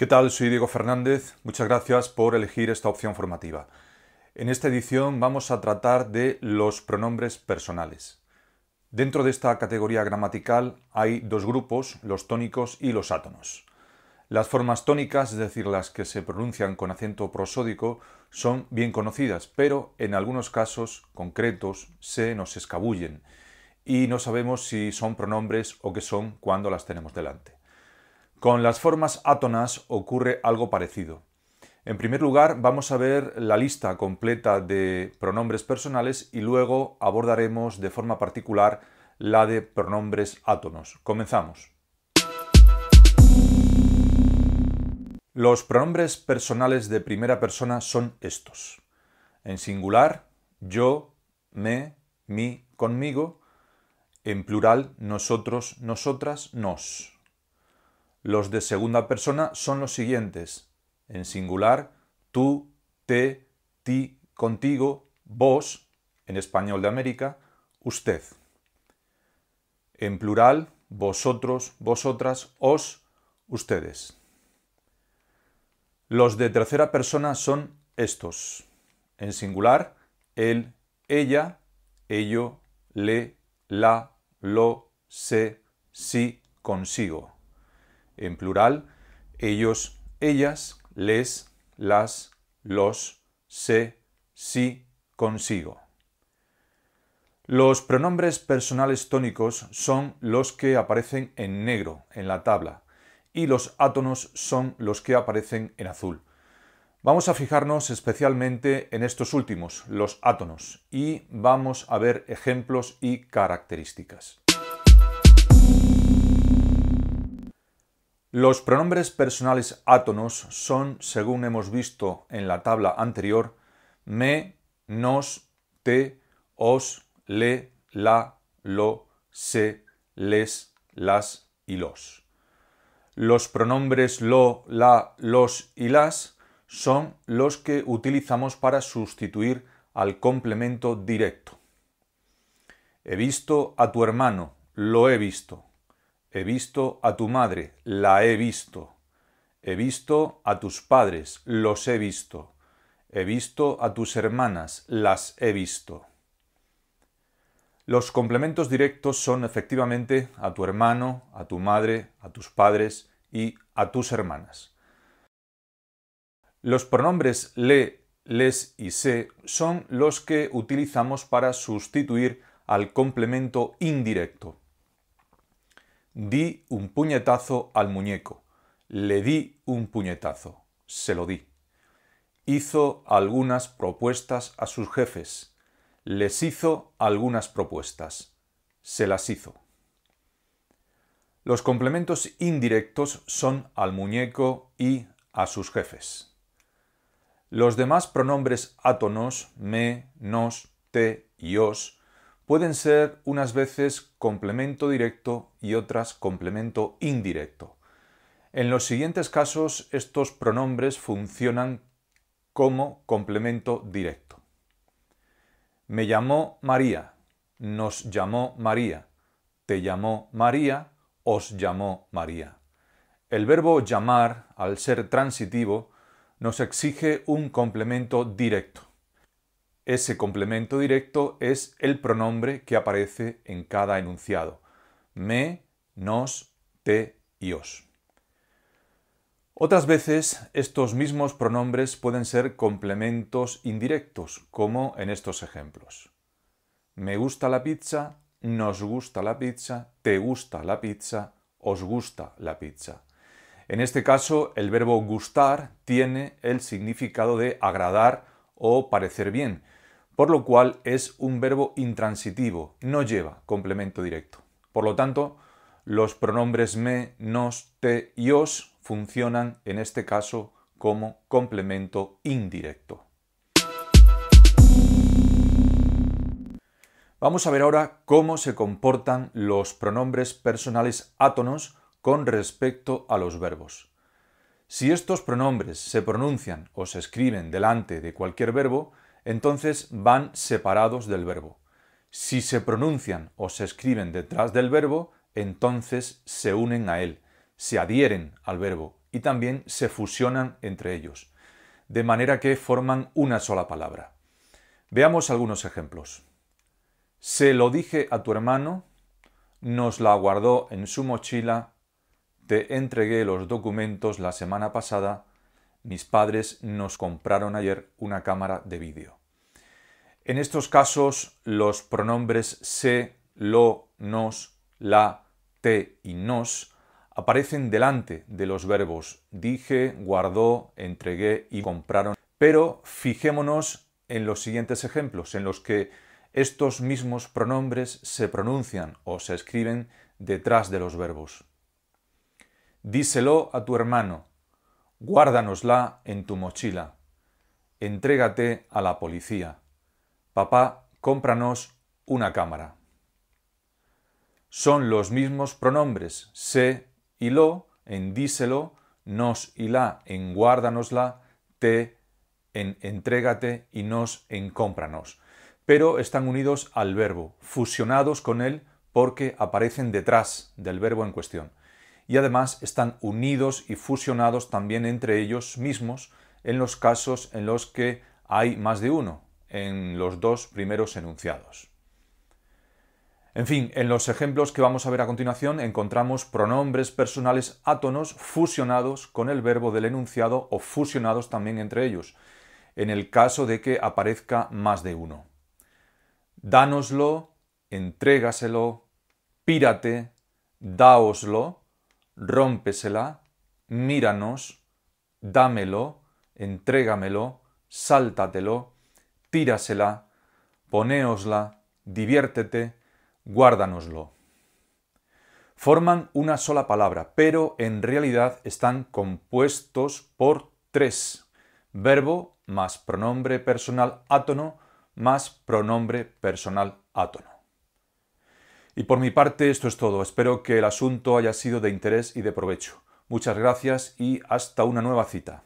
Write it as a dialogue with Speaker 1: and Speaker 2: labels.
Speaker 1: ¿Qué tal? Soy Diego Fernández. Muchas gracias por elegir esta opción formativa. En esta edición vamos a tratar de los pronombres personales. Dentro de esta categoría gramatical hay dos grupos, los tónicos y los átonos. Las formas tónicas, es decir, las que se pronuncian con acento prosódico, son bien conocidas, pero en algunos casos concretos se nos escabullen y no sabemos si son pronombres o qué son cuando las tenemos delante. Con las formas átonas ocurre algo parecido. En primer lugar, vamos a ver la lista completa de pronombres personales y luego abordaremos de forma particular la de pronombres átonos. Comenzamos. Los pronombres personales de primera persona son estos. En singular, yo, me, mi, conmigo. En plural, nosotros, nosotras, nos. Los de segunda persona son los siguientes. En singular, tú, te, ti, contigo, vos, en español de América, usted. En plural, vosotros, vosotras, os, ustedes. Los de tercera persona son estos. En singular, él, ella, ello, le, la, lo, se, sí, consigo en plural, ellos, ellas, les, las, los, se, sí, consigo. Los pronombres personales tónicos son los que aparecen en negro en la tabla y los átonos son los que aparecen en azul. Vamos a fijarnos especialmente en estos últimos, los átonos, y vamos a ver ejemplos y características. Los pronombres personales átonos son, según hemos visto en la tabla anterior, me, nos, te, os, le, la, lo, se, les, las y los. Los pronombres lo, la, los y las son los que utilizamos para sustituir al complemento directo. He visto a tu hermano, lo he visto. He visto a tu madre, la he visto. He visto a tus padres, los he visto. He visto a tus hermanas, las he visto. Los complementos directos son efectivamente a tu hermano, a tu madre, a tus padres y a tus hermanas. Los pronombres le, les y se son los que utilizamos para sustituir al complemento indirecto. Di un puñetazo al muñeco. Le di un puñetazo. Se lo di. Hizo algunas propuestas a sus jefes. Les hizo algunas propuestas. Se las hizo. Los complementos indirectos son al muñeco y a sus jefes. Los demás pronombres átonos, me, nos, te y os pueden ser unas veces complemento directo y otras complemento indirecto. En los siguientes casos, estos pronombres funcionan como complemento directo. Me llamó María, nos llamó María, te llamó María, os llamó María. El verbo llamar, al ser transitivo, nos exige un complemento directo. Ese complemento directo es el pronombre que aparece en cada enunciado. Me, nos, te y os. Otras veces, estos mismos pronombres pueden ser complementos indirectos, como en estos ejemplos. Me gusta la pizza, nos gusta la pizza, te gusta la pizza, os gusta la pizza. En este caso, el verbo gustar tiene el significado de agradar o parecer bien, por lo cual es un verbo intransitivo, no lleva complemento directo. Por lo tanto, los pronombres me, nos, te y os funcionan en este caso como complemento indirecto. Vamos a ver ahora cómo se comportan los pronombres personales átonos con respecto a los verbos. Si estos pronombres se pronuncian o se escriben delante de cualquier verbo, entonces van separados del verbo. Si se pronuncian o se escriben detrás del verbo, entonces se unen a él, se adhieren al verbo y también se fusionan entre ellos, de manera que forman una sola palabra. Veamos algunos ejemplos. Se lo dije a tu hermano, nos la guardó en su mochila, te entregué los documentos la semana pasada, mis padres nos compraron ayer una cámara de vídeo. En estos casos, los pronombres se, lo, nos, la, te y nos aparecen delante de los verbos dije, guardó, entregué y compraron. Pero fijémonos en los siguientes ejemplos, en los que estos mismos pronombres se pronuncian o se escriben detrás de los verbos. Díselo a tu hermano, Guárdanosla en tu mochila. Entrégate a la policía. Papá, cómpranos una cámara. Son los mismos pronombres se y lo en díselo, nos y la en guárdanosla, te en entrégate y nos en cómpranos. Pero están unidos al verbo, fusionados con él porque aparecen detrás del verbo en cuestión y además están unidos y fusionados también entre ellos mismos en los casos en los que hay más de uno, en los dos primeros enunciados. En fin, en los ejemplos que vamos a ver a continuación encontramos pronombres personales átonos fusionados con el verbo del enunciado o fusionados también entre ellos, en el caso de que aparezca más de uno. Dánoslo, entrégaselo, pírate, dáoslo, rómpesela, míranos, dámelo, entrégamelo, sáltatelo, tírasela, ponéosla, diviértete, guárdanoslo. Forman una sola palabra, pero en realidad están compuestos por tres. Verbo más pronombre personal átono más pronombre personal átono. Y por mi parte esto es todo. Espero que el asunto haya sido de interés y de provecho. Muchas gracias y hasta una nueva cita.